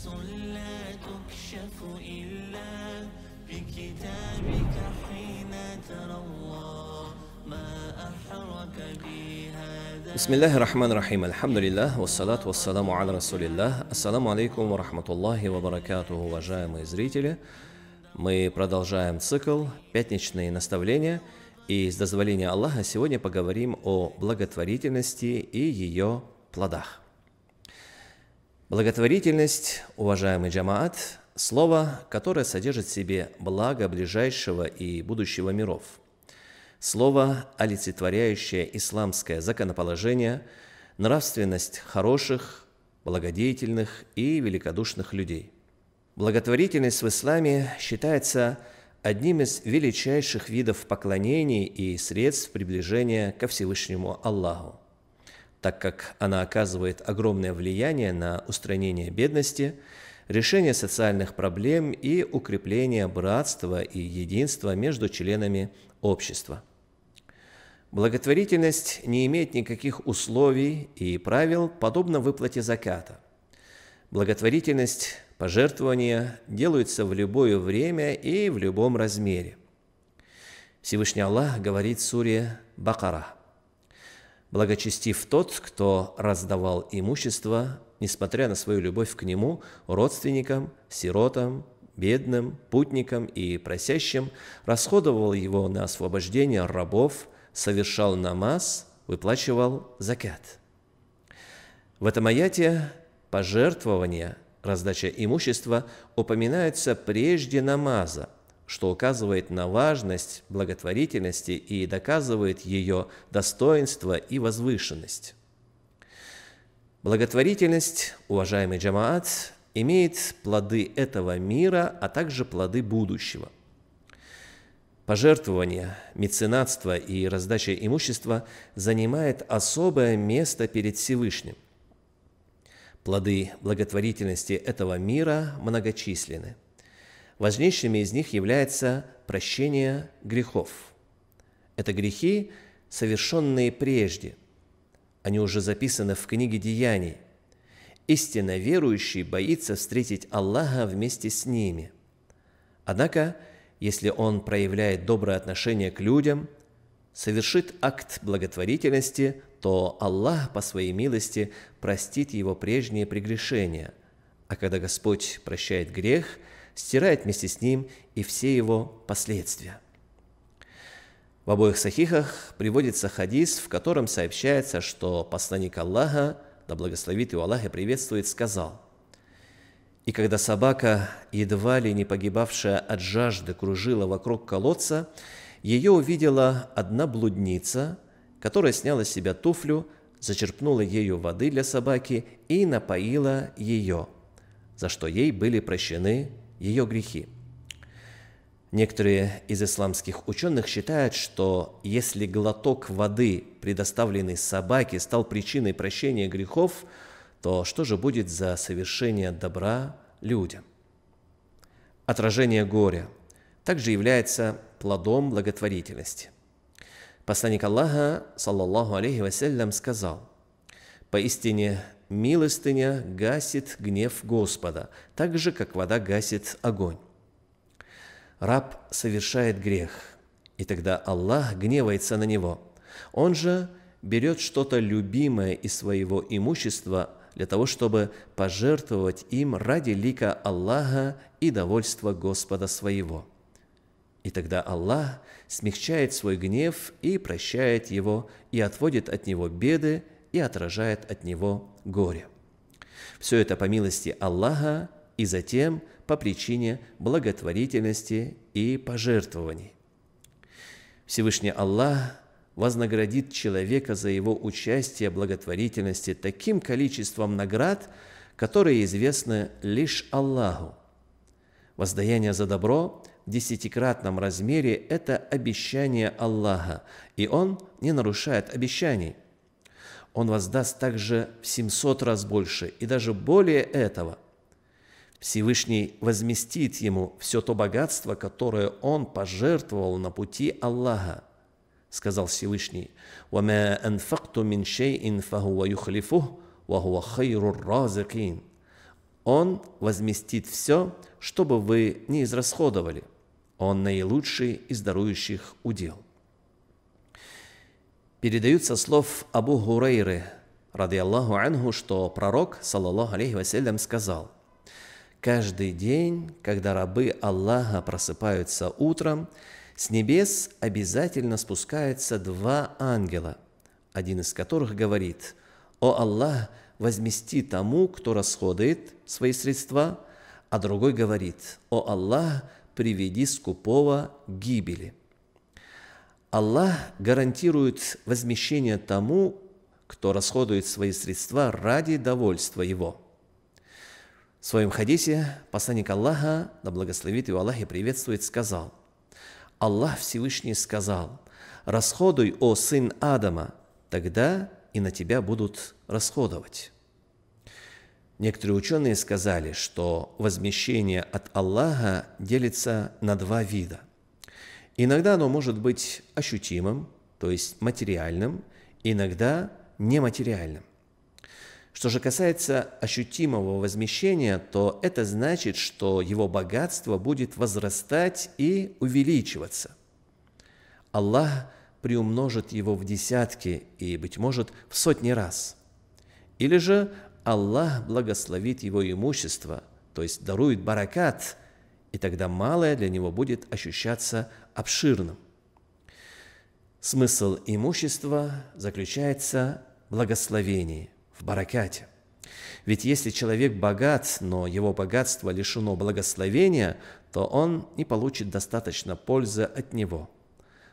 نفس لا تكشف إلا بكتابك حين تروى ما أحرك بي هذا بسم الله الرحمن الرحيم الحمد لله والصلاة والسلام على رسول الله السلام عليكم ورحمة الله وبركاته уважаемые зрители мы продолжаем цикл «Пятничные наставления» и с дозволения Аллаха сегодня поговорим о благотворительности и ее плодах. Благотворительность, уважаемый джамаат, слово, которое содержит в себе благо ближайшего и будущего миров. Слово, олицетворяющее исламское законоположение, нравственность хороших, благодеятельных и великодушных людей. Благотворительность в исламе считается одним из величайших видов поклонений и средств приближения ко Всевышнему Аллаху так как она оказывает огромное влияние на устранение бедности, решение социальных проблем и укрепление братства и единства между членами общества. Благотворительность не имеет никаких условий и правил, подобно выплате заката. Благотворительность, пожертвования делаются в любое время и в любом размере. Всевышний Аллах говорит в суре Бакара – Благочестив тот, кто раздавал имущество, несмотря на свою любовь к нему, родственникам, сиротам, бедным, путникам и просящим, расходовал его на освобождение рабов, совершал намаз, выплачивал закят. В этом аяте пожертвование, раздача имущества упоминается прежде намаза – что указывает на важность благотворительности и доказывает ее достоинство и возвышенность. Благотворительность, уважаемый джамаат, имеет плоды этого мира, а также плоды будущего. Пожертвование, меценатство и раздача имущества занимает особое место перед Всевышним. Плоды благотворительности этого мира многочисленны – Важнейшими из них является прощение грехов. Это грехи, совершенные прежде. Они уже записаны в книге Деяний. Истинно верующий боится встретить Аллаха вместе с ними. Однако, если он проявляет доброе отношение к людям, совершит акт благотворительности, то Аллах по своей милости простит его прежние прегрешения. А когда Господь прощает грех – стирает вместе с ним и все его последствия. В обоих сахихах приводится хадис, в котором сообщается, что посланник Аллаха, да благословит его Аллах и приветствует, сказал, «И когда собака, едва ли не погибавшая от жажды, кружила вокруг колодца, ее увидела одна блудница, которая сняла с себя туфлю, зачерпнула ею воды для собаки и напоила ее, за что ей были прощены ее грехи. Некоторые из исламских ученых считают, что если глоток воды, предоставленный собаке, стал причиной прощения грехов, то что же будет за совершение добра людям? Отражение горя также является плодом благотворительности. Посланник Аллаха, саллаллаху алейхи вассалям, сказал, «Поистине Милостыня гасит гнев Господа, так же, как вода гасит огонь. Раб совершает грех, и тогда Аллах гневается на него. Он же берет что-то любимое из своего имущества для того, чтобы пожертвовать им ради лика Аллаха и довольства Господа своего. И тогда Аллах смягчает свой гнев и прощает его, и отводит от него беды и отражает от него горе. Все это по милости Аллаха и затем по причине благотворительности и пожертвований. Всевышний Аллах вознаградит человека за его участие в благотворительности таким количеством наград, которые известны лишь Аллаху. Воздаяние за добро в десятикратном размере – это обещание Аллаха, и он не нарушает обещаний – он воздаст также в 700 раз больше и даже более этого. Всевышний возместит ему все то богатство, которое он пожертвовал на пути Аллаха. Сказал Всевышний, «Вама анфакту мин шейин фахуа юхлифух, вахуа Он возместит все, чтобы вы не израсходовали. Он наилучший из дарующих удел передаются слов Абу Гурейры, ради Аллаху Ангу, что пророк, саллаллаху алейхи вассалям, сказал, «Каждый день, когда рабы Аллаха просыпаются утром, с небес обязательно спускаются два ангела, один из которых говорит, «О Аллах, возмести тому, кто расходует свои средства», а другой говорит, «О Аллах, приведи скупого к гибели». Аллах гарантирует возмещение тому, кто расходует свои средства ради довольства его. В своем хадисе посланник Аллаха, да благословит его Аллах и приветствует, сказал, Аллах Всевышний сказал, «Расходуй, о сын Адама, тогда и на тебя будут расходовать». Некоторые ученые сказали, что возмещение от Аллаха делится на два вида – Иногда оно может быть ощутимым, то есть материальным, иногда нематериальным. Что же касается ощутимого возмещения, то это значит, что его богатство будет возрастать и увеличиваться. Аллах приумножит его в десятки и, быть может, в сотни раз. Или же Аллах благословит его имущество, то есть дарует баракат – и тогда малое для него будет ощущаться обширным. Смысл имущества заключается в благословении, в баракате. Ведь если человек богат, но его богатство лишено благословения, то он не получит достаточно пользы от него.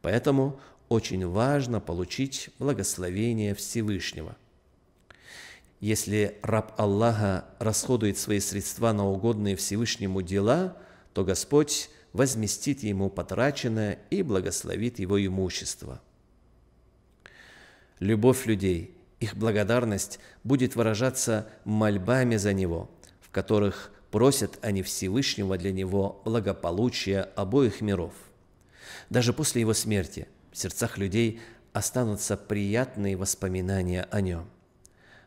Поэтому очень важно получить благословение Всевышнего. Если раб Аллаха расходует свои средства на угодные Всевышнему дела – то Господь возместит ему потраченное и благословит его имущество. Любовь людей, их благодарность будет выражаться мольбами за него, в которых просят они Всевышнего для него благополучия обоих миров. Даже после его смерти в сердцах людей останутся приятные воспоминания о нем.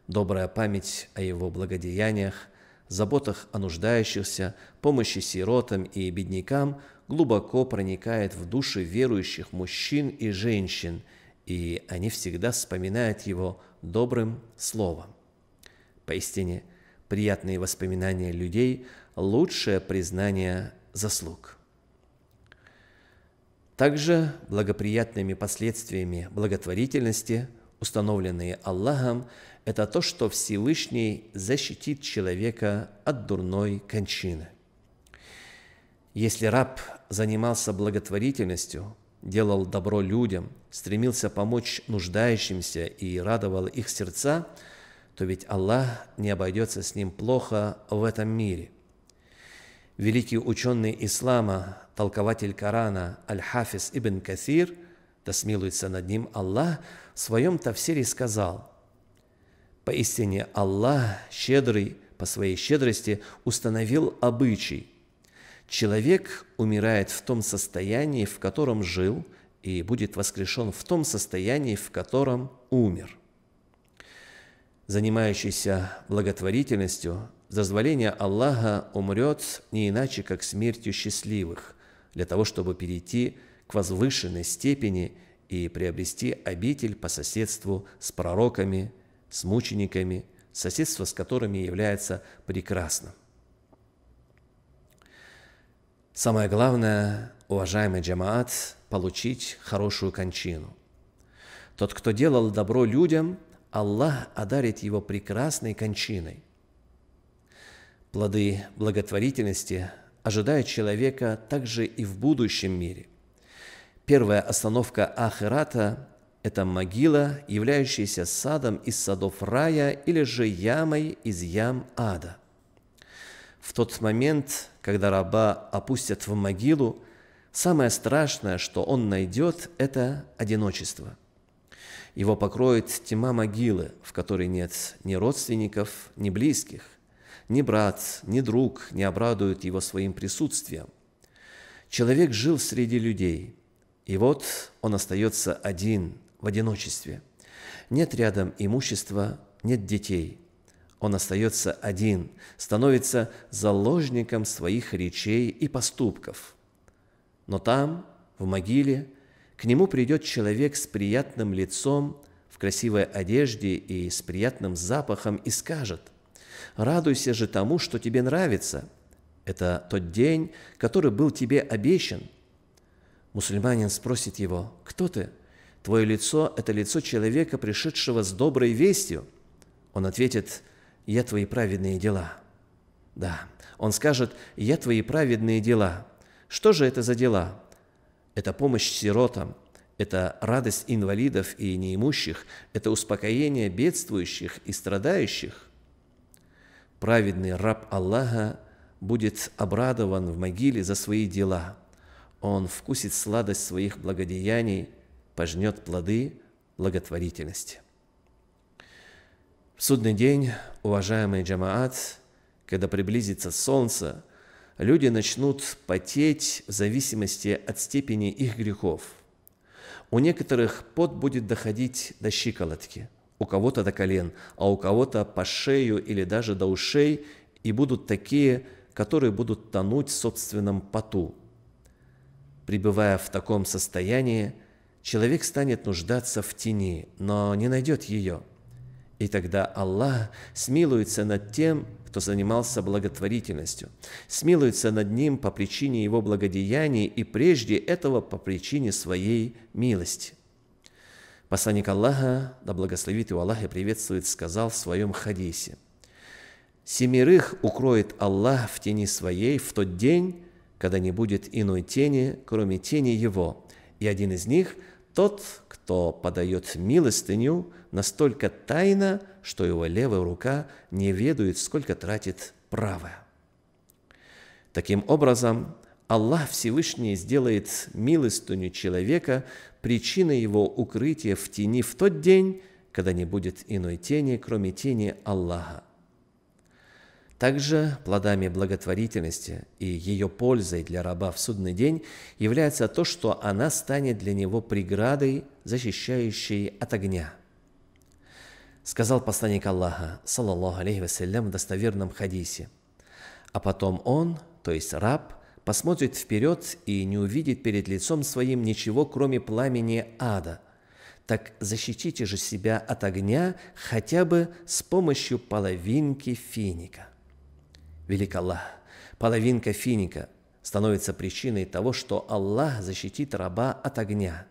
Добрая память о его благодеяниях – заботах о нуждающихся, помощи сиротам и беднякам глубоко проникает в души верующих мужчин и женщин, и они всегда вспоминают его добрым словом. Поистине, приятные воспоминания людей – лучшее признание заслуг. Также благоприятными последствиями благотворительности, установленные Аллахом, это то, что Всевышний защитит человека от дурной кончины. Если раб занимался благотворительностью, делал добро людям, стремился помочь нуждающимся и радовал их сердца, то ведь Аллах не обойдется с ним плохо в этом мире. Великий ученый ислама, толкователь Корана Аль-Хафиз ибн Касир, да смилуется над ним Аллах, в своем тафсире сказал – Поистине Аллах, щедрый по своей щедрости, установил обычай. Человек умирает в том состоянии, в котором жил, и будет воскрешен в том состоянии, в котором умер. Занимающийся благотворительностью, с дозволения Аллаха умрет не иначе, как смертью счастливых, для того, чтобы перейти к возвышенной степени и приобрести обитель по соседству с пророками – с мучениками, соседство с которыми является прекрасным. Самое главное, уважаемый джамаат, получить хорошую кончину. Тот, кто делал добро людям, Аллах одарит его прекрасной кончиной. Плоды благотворительности ожидают человека также и в будущем мире. Первая остановка Ахирата – это могила, являющаяся садом из садов рая или же ямой из ям ада. В тот момент, когда раба опустят в могилу, самое страшное, что он найдет, это одиночество. Его покроет тьма могилы, в которой нет ни родственников, ни близких, ни брат, ни друг не обрадуют его своим присутствием. Человек жил среди людей – и вот он остается один, в одиночестве. Нет рядом имущества, нет детей. Он остается один, становится заложником своих речей и поступков. Но там, в могиле, к нему придет человек с приятным лицом, в красивой одежде и с приятным запахом и скажет, «Радуйся же тому, что тебе нравится. Это тот день, который был тебе обещан». Мусульманин спросит его, «Кто ты?» Твое лицо – это лицо человека, пришедшего с доброй вестью. Он ответит, «Я твои праведные дела». Да, он скажет, «Я твои праведные дела». Что же это за дела? Это помощь сиротам, это радость инвалидов и неимущих, это успокоение бедствующих и страдающих. Праведный раб Аллаха будет обрадован в могиле за свои дела. Он вкусит сладость своих благодеяний – пожнет плоды благотворительности. В судный день, уважаемый джамаат, когда приблизится солнце, люди начнут потеть в зависимости от степени их грехов. У некоторых пот будет доходить до щиколотки, у кого-то до колен, а у кого-то по шею или даже до ушей, и будут такие, которые будут тонуть в собственном поту. Пребывая в таком состоянии, человек станет нуждаться в тени, но не найдет ее. И тогда Аллах смилуется над тем, кто занимался благотворительностью, смилуется над ним по причине его благодеяний и прежде этого по причине своей милости. Посланник Аллаха, да благословит его Аллах и приветствует, сказал в своем хадисе, «Семерых укроет Аллах в тени своей в тот день, когда не будет иной тени, кроме тени его, и один из них – тот, кто подает милостыню, настолько тайно, что его левая рука не ведает, сколько тратит правая. Таким образом, Аллах Всевышний сделает милостыню человека причиной его укрытия в тени в тот день, когда не будет иной тени, кроме тени Аллаха – также плодами благотворительности и ее пользой для раба в судный день является то, что она станет для него преградой, защищающей от огня. Сказал посланник Аллаха, саллаллаху алейхи вассалям, в достоверном хадисе. А потом он, то есть раб, посмотрит вперед и не увидит перед лицом своим ничего, кроме пламени ада. Так защитите же себя от огня хотя бы с помощью половинки финика. Велик Аллах. Половинка финика становится причиной того, что Аллах защитит раба от огня,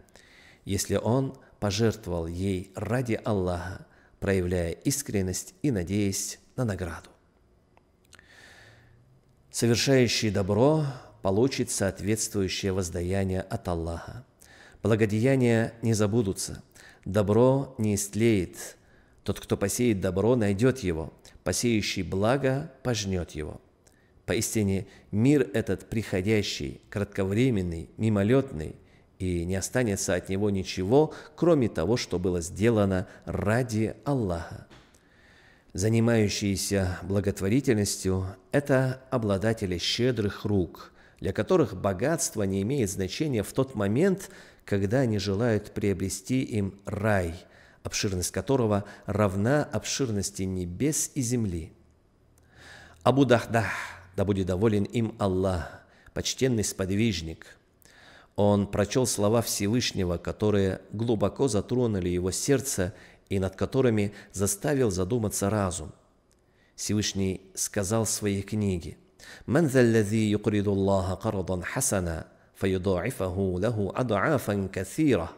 если он пожертвовал ей ради Аллаха, проявляя искренность и надеясь на награду. Совершающий добро получит соответствующее воздаяние от Аллаха. Благодеяния не забудутся, добро не истлеет. Тот, кто посеет добро, найдет его – посеющий благо пожнет его. Поистине, мир этот приходящий, кратковременный, мимолетный, и не останется от него ничего, кроме того, что было сделано ради Аллаха. Занимающиеся благотворительностью – это обладатели щедрых рук, для которых богатство не имеет значения в тот момент, когда они желают приобрести им рай – обширность которого равна обширности небес и земли. Абу Дахдах, да будет доволен им Аллах, почтенный сподвижник. Он прочел слова Всевышнего, которые глубоко затронули его сердце и над которыми заставил задуматься разум. Всевышний сказал в своей книге, «Ман юкриду Аллаха хасана, фаюдаифаху лаху адаафан кафира».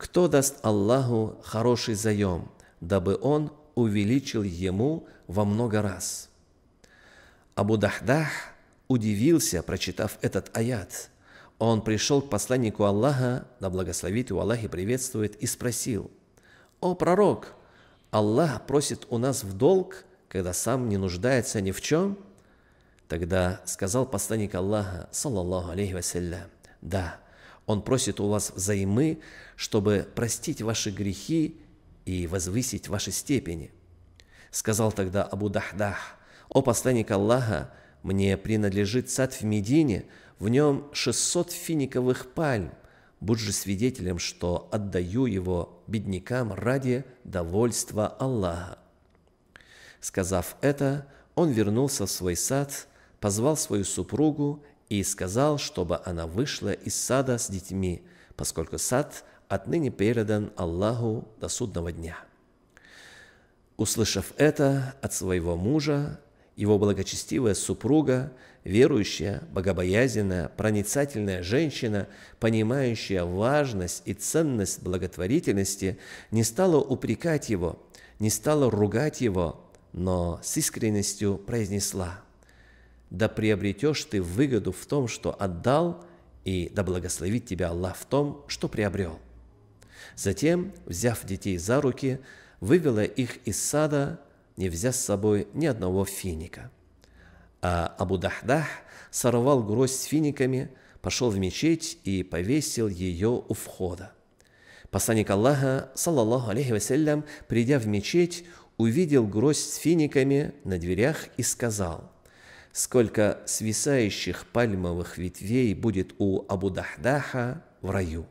Кто даст Аллаху хороший заем, дабы он увеличил ему во много раз? Абу Дахдах удивился, прочитав этот аят. Он пришел к посланнику Аллаха, да благословит его Аллах и приветствует, и спросил, «О пророк, Аллах просит у нас в долг, когда сам не нуждается ни в чем?» Тогда сказал посланник Аллаха, саллаллаху алейхи вассалям, «Да, он просит у вас взаймы, чтобы простить ваши грехи и возвысить ваши степени. Сказал тогда Абу Дахдах, «О посланник Аллаха, мне принадлежит сад в Медине, в нем 600 финиковых пальм. Будь же свидетелем, что отдаю его беднякам ради довольства Аллаха». Сказав это, он вернулся в свой сад, позвал свою супругу и сказал, чтобы она вышла из сада с детьми, поскольку сад отныне передан Аллаху до судного дня. Услышав это от своего мужа, его благочестивая супруга, верующая, богобоязненная, проницательная женщина, понимающая важность и ценность благотворительности, не стала упрекать его, не стала ругать его, но с искренностью произнесла – да приобретешь ты выгоду в том, что отдал, и да благословит тебя Аллах в том, что приобрел». Затем, взяв детей за руки, вывела их из сада, не взяв с собой ни одного финика. А Абу Дахдах сорвал гроздь с финиками, пошел в мечеть и повесил ее у входа. Посланник Аллаха, саллаллаху алейхи вассалям, придя в мечеть, увидел гроздь с финиками на дверях и сказал, сколько свисающих пальмовых ветвей будет у Абу Дахдаха в раю.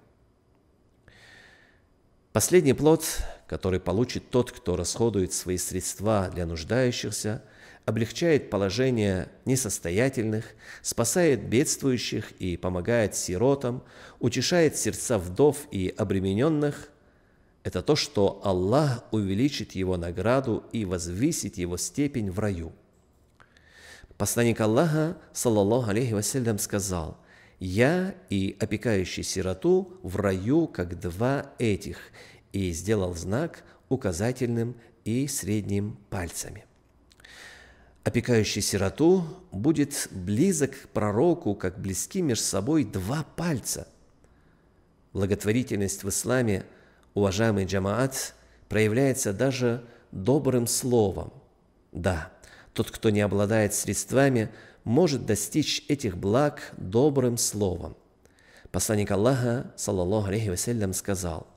Последний плод, который получит тот, кто расходует свои средства для нуждающихся, облегчает положение несостоятельных, спасает бедствующих и помогает сиротам, утешает сердца вдов и обремененных – это то, что Аллах увеличит его награду и возвысит его степень в раю – Посланник Аллаха, саллаллаху алейхи вассалям, сказал, «Я и опекающий сироту в раю, как два этих», и сделал знак указательным и средним пальцами. Опекающий сироту будет близок к пророку, как близки между собой два пальца. Благотворительность в исламе, уважаемый джамаат, проявляется даже добрым словом. Да – тот, кто не обладает средствами, может достичь этих благ добрым словом. Посланник Аллаха, саллаллаху алейхи вассалям, сказал,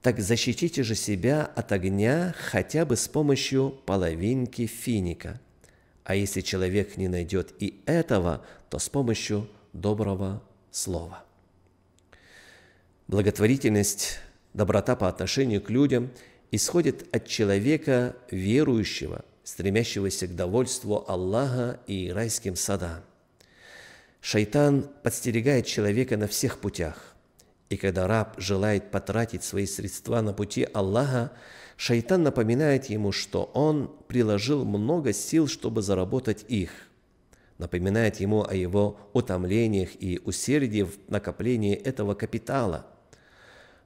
«Так защитите же себя от огня хотя бы с помощью половинки финика. А если человек не найдет и этого, то с помощью доброго слова». Благотворительность, доброта по отношению к людям исходит от человека верующего – стремящегося к довольству Аллаха и райским садам. Шайтан подстерегает человека на всех путях. И когда раб желает потратить свои средства на пути Аллаха, шайтан напоминает ему, что он приложил много сил, чтобы заработать их. Напоминает ему о его утомлениях и усердии в накоплении этого капитала.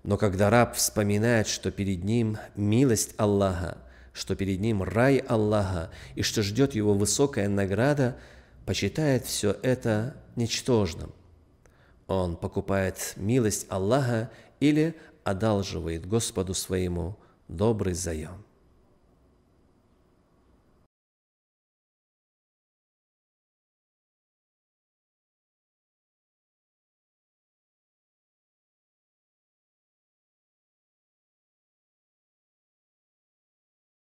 Но когда раб вспоминает, что перед ним милость Аллаха, что перед ним рай Аллаха и что ждет его высокая награда, почитает все это ничтожным. Он покупает милость Аллаха или одалживает Господу своему добрый заем.